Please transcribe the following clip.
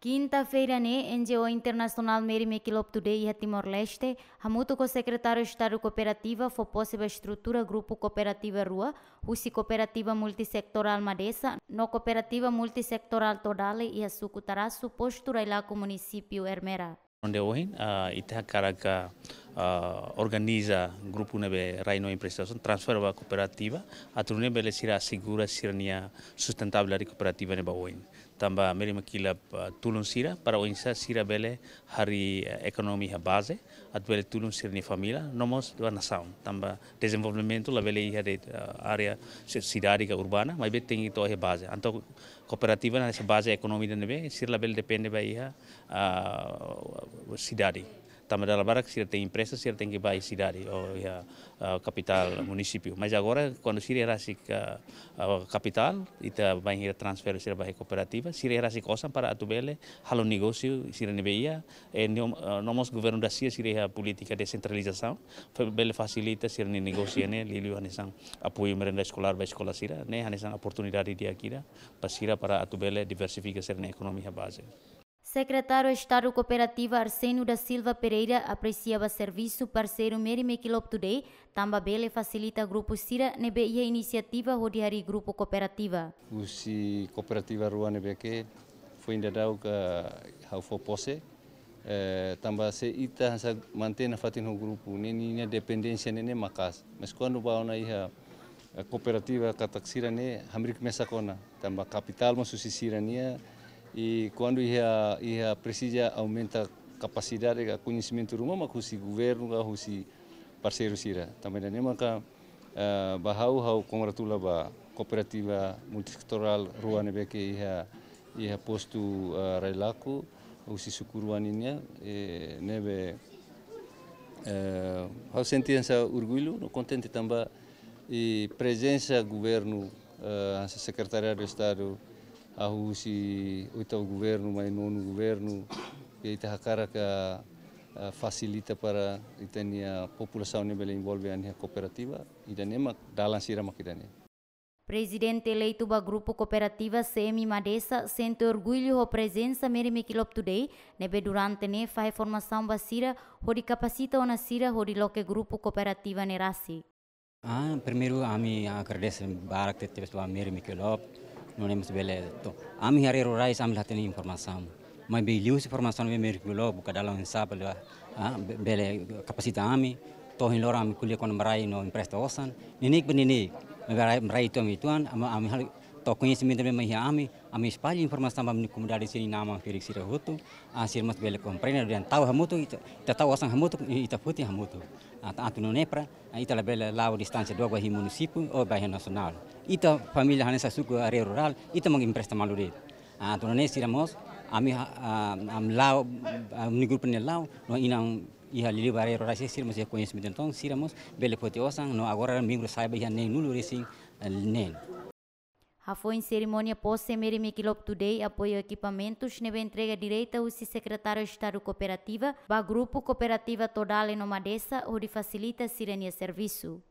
Quinta-feira, né, NGO Internacional Mary McKillop Today e Timor-Leste, hamuto com o secretário de Estado Cooperativa foi estrutura Grupo Cooperativa Rua, Rusi Cooperativa Multissectoral Madesa, no Cooperativa Multissectoral Todale e a Sucutaraçu, postura lá com o município Hermera. Onde hoje, uh, ah, Itacaraca, Eh, organiza grupuneve Raino Imprestazione, transferva cooperativa, atrunebe le sira sigura sustentable sustentabile cooperativa neba oin. Tamba meri makila eh, tulun sira, para oinsa sira bele hari ekonomia eh, base, at bele tulun sira ni famila, nomos dua saun Tamba desenvolvimento la bele iha de área sidárica urbana, mai be tengi tohe tota base. Anto cooperativa na base ekonomia nebe, sira la bele depende ba iha sidari. Tamadala Barra, se ele tem empresa, se ele tem que ir para a cidade ou a, a capital, município. Mas agora, quando se era a, eh, a capital, e tá, vai ir transferir se para a cooperativa, se era se coisa para atubele, halo negócio, se renebeia, e eh, nosso eh, governo da Cia, se é a política de descentralização, ele facilita se ele negocia, né, lili hanesan apoio merenda escolar para a escola sira, né, hanesan oportunidade de aqui, para sira para atubele diversificar se a economia base. Secretário de Estado Cooperativa Arsênio da Silva Pereira apreciava serviço parceiro Merime também Tambabele facilita grupo Sira nebe a iniciativa Rodiari Grupo Cooperativa. Usi Cooperativa Rua Nebeke foi ainda dau que hau for pose, eh, tamba se ita hansa mantena o grupo, nem dependência nem macas, mas quando vai na ia cooperativa kataksira a hamrik mesakona, também capital masusisira nia, e quando ia, ia precisa aumentar a capacidade, o conhecimento do mama, o governo, o parceiro sira. Também da maka uh, eh, bahau hau congratula ba cooperativa multisectoral ruane beke iha a posto uh, eh, railaku usi sukuruaninya e, nebe uh, eh, hau sentiensa orgulho, no contente também e presença do governo uh, secretaria de estado ahusi oitavo governo, mas nono governo, e Itahacaraka ah, ah, facilita para a população nível envolve a cooperativa e dá a sirama que Presidente eleito do Grupo Cooperativa CM Madesa sente orgulho a presença Merime Kilop Today, nebe né, durante ne né, faz formação basira, hori capacita a sira hori o Grupo Cooperativa Nerasi. Ah, primeiro a mim agradeço barak tetebes ba Merime Kilop, no hemos beleto. A mi haré rurais am latin informação. Mas belius informação me mergulho buka dalam insap le bele kapasita ami. Tohin lora ami kuliah kon merai no impresta osan. Ninik beninik. Merai merai itu ami tuan am am hal Tokonya sementara memang kami, kami sepagi informasi tambah menikung dari sini nama Felix Sirahutu, asir mas bela komprena dan tahu hamu tu, kita tahu asang hamu tu, putih hamu tu. Atu no Ita kita la bela lau distansi dua bahi munisipu, oh bahi nasional. Ita familia hanesa suku area rural, ita mengimpresta malurit. Atu no siramos, kami am lau, ni grup ni lau, no inang iha lili bare ro rasi sirmos ya koin smidenton siramos bele poti osang no agora mingro saiba iha nei nulu resing eh, nen A foi em cerimônia pós-semer Miquilop Today apoio equipamentos, neve entrega direita o secretário de Estado Cooperativa, o Grupo Cooperativa Todale Nomadessa, onde facilita sirenia serviço.